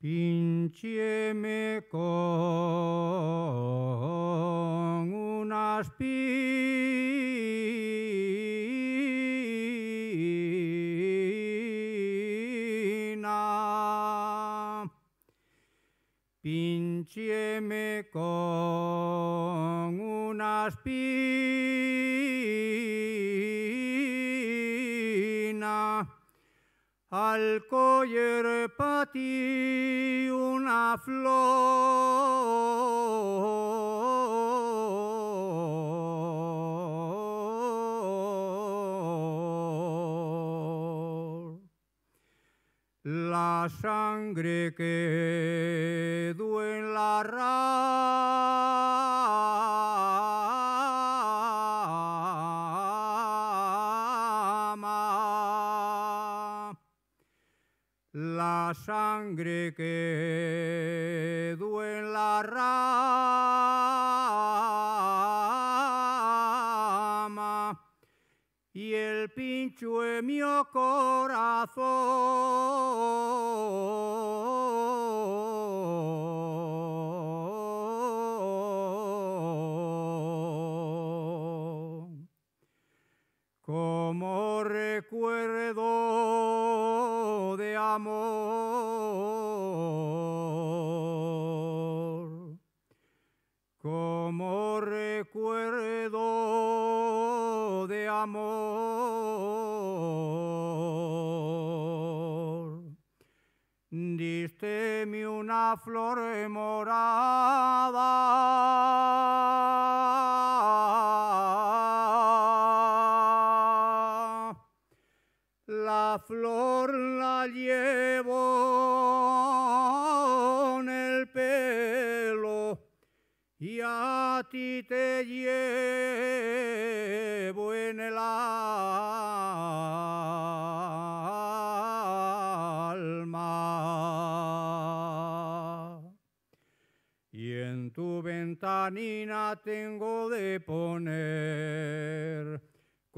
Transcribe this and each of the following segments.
Pincheme con unas espina Pincheme con unas espina Al coger pati una flor, la sangre quedó en la La sangre que duele la rama y el pincho en mi corazón. como recuerdo como recuerdo de amor, diste una flor morada La flor la llevo en el pelo y a ti te llevo en el alma. Y en tu ventanina tengo de poner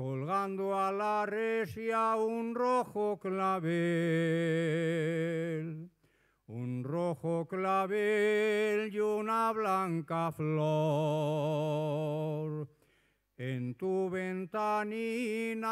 colgando a la resia un rojo clavel, un rojo clavel y una blanca flor. En tu ventanina,